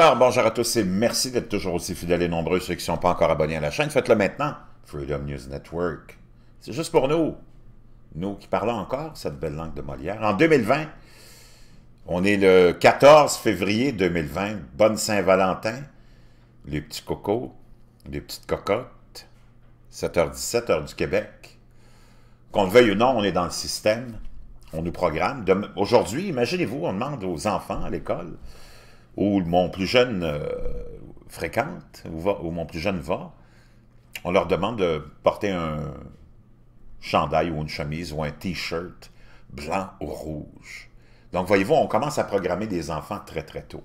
Alors, bonjour à tous et merci d'être toujours aussi fidèles et nombreux. Ceux qui ne sont pas encore abonnés à la chaîne, faites-le maintenant. Freedom News Network. C'est juste pour nous. Nous qui parlons encore cette belle langue de Molière. En 2020, on est le 14 février 2020. Bonne Saint-Valentin. Les petits cocos, les petites cocottes. 7h17, heure du Québec. Qu'on le veuille ou non, on est dans le système. On nous programme. Aujourd'hui, imaginez-vous, on demande aux enfants à l'école où mon plus jeune euh, fréquente, où, mon plus jeune va, on leur demande de porter un chandail ou une chemise ou un t-shirt blanc ou rouge. Donc, voyez-vous, on commence à programmer des enfants très, très tôt.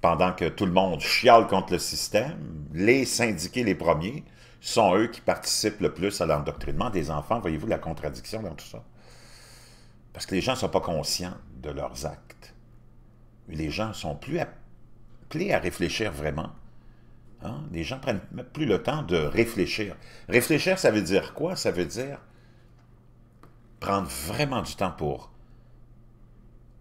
Pendant que tout le monde chiale contre le système, les syndiqués, les premiers, sont eux qui participent le plus à l'endoctrinement des enfants. Voyez-vous la contradiction dans tout ça? Parce que les gens ne sont pas conscients de leurs actes les gens sont plus appelés à réfléchir vraiment. Hein? Les gens prennent plus le temps de réfléchir. Réfléchir, ça veut dire quoi? Ça veut dire prendre vraiment du temps pour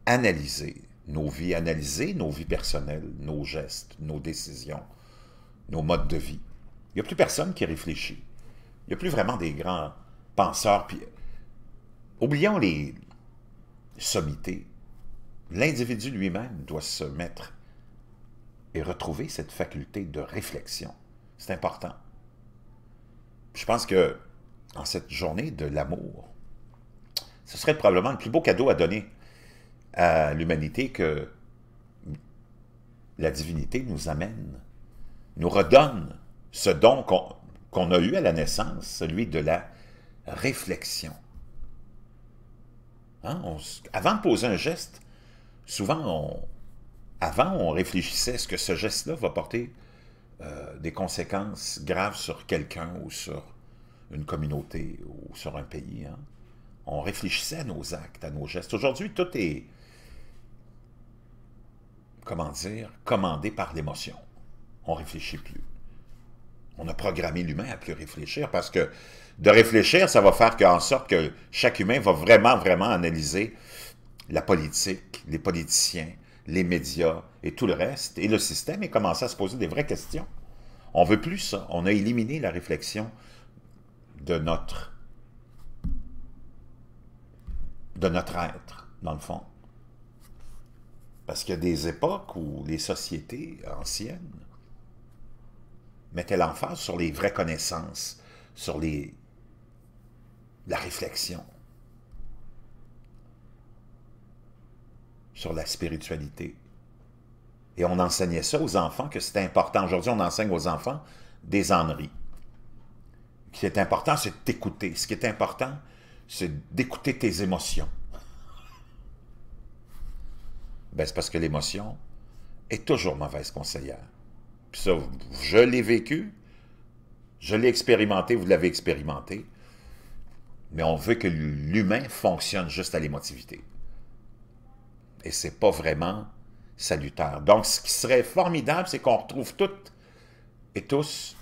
analyser nos vies, analyser nos vies personnelles, nos gestes, nos décisions, nos modes de vie. Il n'y a plus personne qui réfléchit. Il n'y a plus vraiment des grands penseurs. oublions les sommités l'individu lui-même doit se mettre et retrouver cette faculté de réflexion. C'est important. Je pense que en cette journée de l'amour, ce serait probablement le plus beau cadeau à donner à l'humanité que la divinité nous amène, nous redonne ce don qu'on a eu à la naissance, celui de la réflexion. Hein, avant de poser un geste, souvent, avant, on réfléchissait, est-ce que ce geste-là va porter euh, des conséquences graves sur quelqu'un ou sur une communauté ou sur un pays? Hein. On réfléchissait à nos actes, à nos gestes. Aujourd'hui, tout est, comment dire, commandé par l'émotion. On ne réfléchit plus. On a programmé l'humain à plus réfléchir parce que de réfléchir, ça va faire qu'en sorte que chaque humain va vraiment, vraiment analyser la politique, les politiciens, les médias et tout le reste, et le système, est commencé à se poser des vraies questions. On veut plus ça. On a éliminé la réflexion de notre, de notre être, dans le fond. Parce qu'il y a des époques où les sociétés anciennes mettaient l'emphase sur les vraies connaissances, sur les, la réflexion, sur la spiritualité. Et on enseignait ça aux enfants, que c'est important. Aujourd'hui, on enseigne aux enfants des âneries. Ce qui est important, c'est d'écouter. Ce qui est important, c'est d'écouter tes émotions. Ben, c'est parce que l'émotion est toujours mauvaise conseillère. Puis ça, je l'ai vécu, je l'ai expérimenté, vous l'avez expérimenté, mais on veut que l'humain fonctionne juste à l'émotivité. Et c'est pas vraiment salutaire. Donc, ce qui serait formidable, c'est qu'on retrouve toutes et tous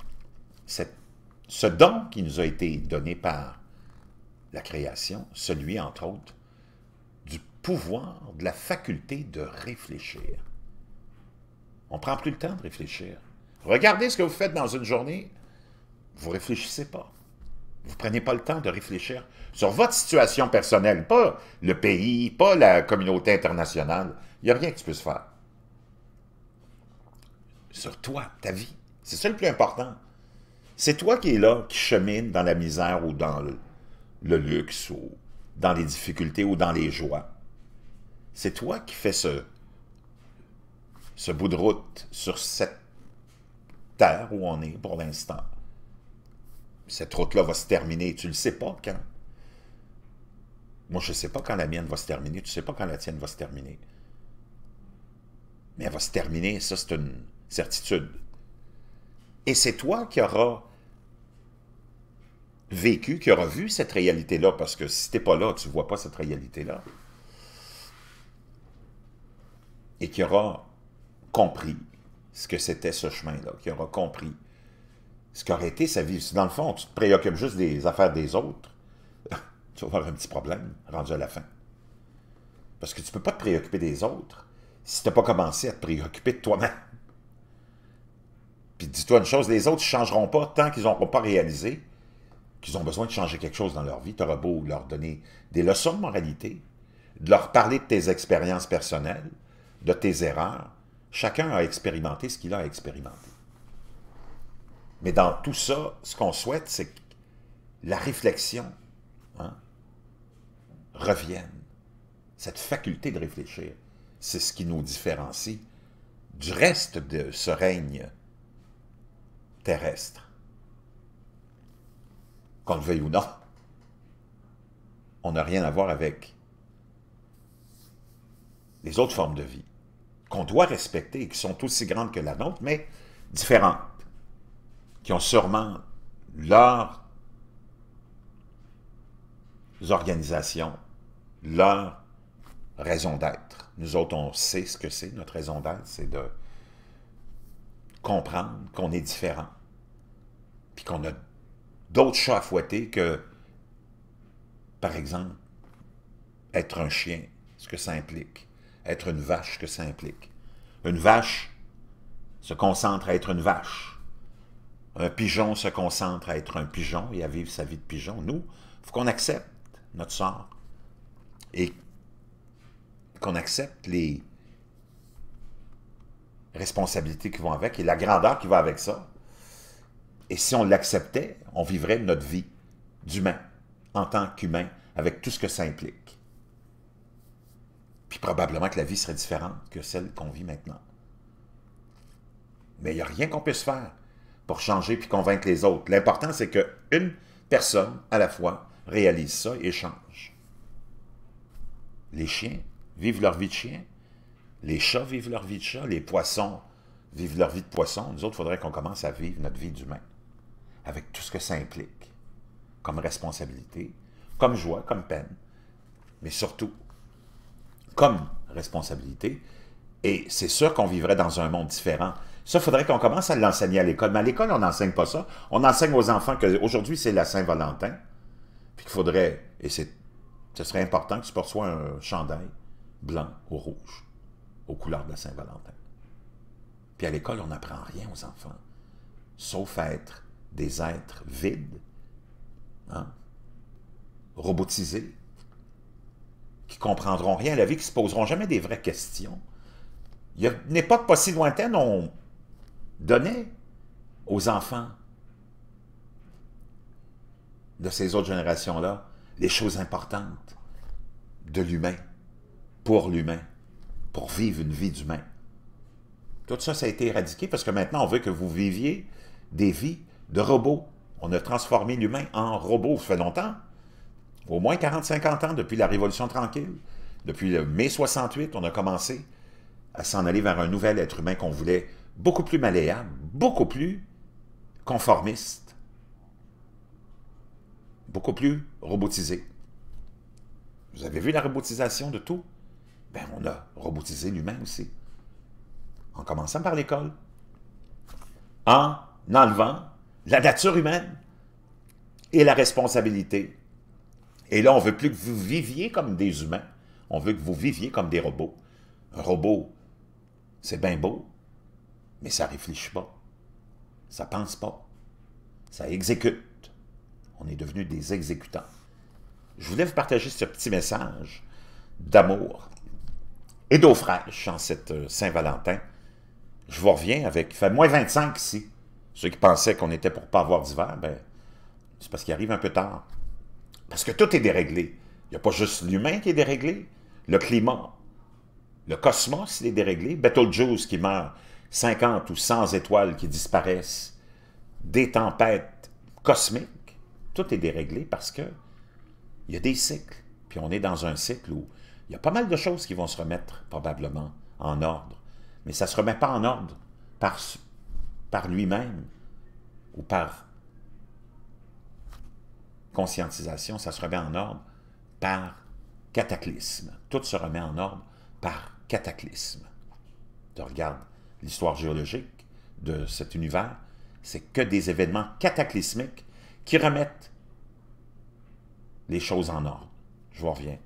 ce don qui nous a été donné par la création, celui, entre autres, du pouvoir, de la faculté de réfléchir. On prend plus le temps de réfléchir. Regardez ce que vous faites dans une journée, vous réfléchissez pas. Vous prenez pas le temps de réfléchir sur votre situation personnelle, pas le pays, pas la communauté internationale. Il n'y a rien que tu puisses faire. Sur toi, ta vie. C'est ça le plus important. C'est toi qui es là, qui chemine dans la misère ou dans le, le luxe ou dans les difficultés ou dans les joies. C'est toi qui fais ce, ce bout de route sur cette terre où on est pour l'instant cette route-là va se terminer. Tu ne le sais pas quand. Moi, je ne sais pas quand la mienne va se terminer. Tu ne sais pas quand la tienne va se terminer. Mais elle va se terminer, ça, c'est une certitude. Et c'est toi qui auras vécu, qui aura vu cette réalité-là, parce que si tu n'es pas là, tu ne vois pas cette réalité-là, et qui aura compris ce que c'était ce chemin-là, qui aura compris ce aurait été sa vie. Si dans le fond, tu te préoccupes juste des affaires des autres, tu vas avoir un petit problème rendu à la fin. Parce que tu ne peux pas te préoccuper des autres si tu n'as pas commencé à te préoccuper de toi-même. Puis dis-toi une chose, les autres ne changeront pas tant qu'ils n'auront pas réalisé qu'ils ont besoin de changer quelque chose dans leur vie. Tu auras beau leur donner des leçons de moralité, de leur parler de tes expériences personnelles, de tes erreurs. Chacun a expérimenté ce qu'il a expérimenté. Mais dans tout ça, ce qu'on souhaite, c'est que la réflexion hein, revienne. Cette faculté de réfléchir, c'est ce qui nous différencie du reste de ce règne terrestre. Qu'on le veuille ou non, on n'a rien à voir avec les autres formes de vie qu'on doit respecter et qui sont aussi grandes que la nôtre, mais différentes qui ont sûrement leurs organisations, leur raison d'être. Nous autres, on sait ce que c'est, notre raison d'être, c'est de comprendre qu'on est différent, puis qu'on a d'autres chats à fouetter que, par exemple, être un chien, ce que ça implique, être une vache, ce que ça implique. Une vache se concentre à être une vache un pigeon se concentre à être un pigeon et à vivre sa vie de pigeon. Nous, il faut qu'on accepte notre sort et qu'on accepte les responsabilités qui vont avec et la grandeur qui va avec ça. Et si on l'acceptait, on vivrait notre vie d'humain, en tant qu'humain, avec tout ce que ça implique. Puis probablement que la vie serait différente que celle qu'on vit maintenant. Mais il n'y a rien qu'on puisse faire pour changer puis convaincre les autres. L'important, c'est qu'une personne à la fois réalise ça et change. Les chiens vivent leur vie de chien, les chats vivent leur vie de chat, les poissons vivent leur vie de poisson. Nous autres, il faudrait qu'on commence à vivre notre vie d'humain, avec tout ce que ça implique, comme responsabilité, comme joie, comme peine, mais surtout comme responsabilité. Et c'est sûr qu'on vivrait dans un monde différent ça, il faudrait qu'on commence à l'enseigner à l'école. Mais à l'école, on n'enseigne pas ça. On enseigne aux enfants qu'aujourd'hui, c'est la Saint-Valentin. Puis qu'il faudrait, et ce serait important que tu perçois un chandail blanc ou rouge, aux couleurs de la Saint-Valentin. Puis à l'école, on n'apprend rien aux enfants, sauf à être des êtres vides, hein, robotisés, qui comprendront rien à la vie, qui ne se poseront jamais des vraies questions. Il y a une époque pas si lointaine, on Donner aux enfants de ces autres générations-là les choses importantes de l'humain, pour l'humain, pour vivre une vie d'humain. Tout ça, ça a été éradiqué parce que maintenant, on veut que vous viviez des vies de robots. On a transformé l'humain en robot. Ça fait longtemps, au moins 40-50 ans, depuis la Révolution tranquille. Depuis le mai 68, on a commencé à s'en aller vers un nouvel être humain qu'on voulait beaucoup plus malléable, beaucoup plus conformiste, beaucoup plus robotisé. Vous avez vu la robotisation de tout? Ben, on a robotisé l'humain aussi. En commençant par l'école. En enlevant la nature humaine et la responsabilité. Et là, on veut plus que vous viviez comme des humains. On veut que vous viviez comme des robots. Un robot, c'est bien beau, mais ça réfléchit pas, ça pense pas, ça exécute. On est devenu des exécutants. Je voulais vous partager ce petit message d'amour et d'eau en cette euh, Saint-Valentin. Je vous reviens avec, fait moins 25 ici. Ceux qui pensaient qu'on était pour pas avoir d'hiver, ben, c'est parce qu'il arrive un peu tard. Parce que tout est déréglé. Il n'y a pas juste l'humain qui est déréglé, le climat, le cosmos il est déréglé, Betelgeuse qui meurt 50 ou 100 étoiles qui disparaissent, des tempêtes cosmiques, tout est déréglé parce qu'il y a des cycles. Puis on est dans un cycle où il y a pas mal de choses qui vont se remettre probablement en ordre. Mais ça ne se remet pas en ordre par, par lui-même ou par conscientisation. Ça se remet en ordre par cataclysme. Tout se remet en ordre par cataclysme. Tu regardes l'histoire géologique de cet univers, c'est que des événements cataclysmiques qui remettent les choses en ordre. Je vous reviens.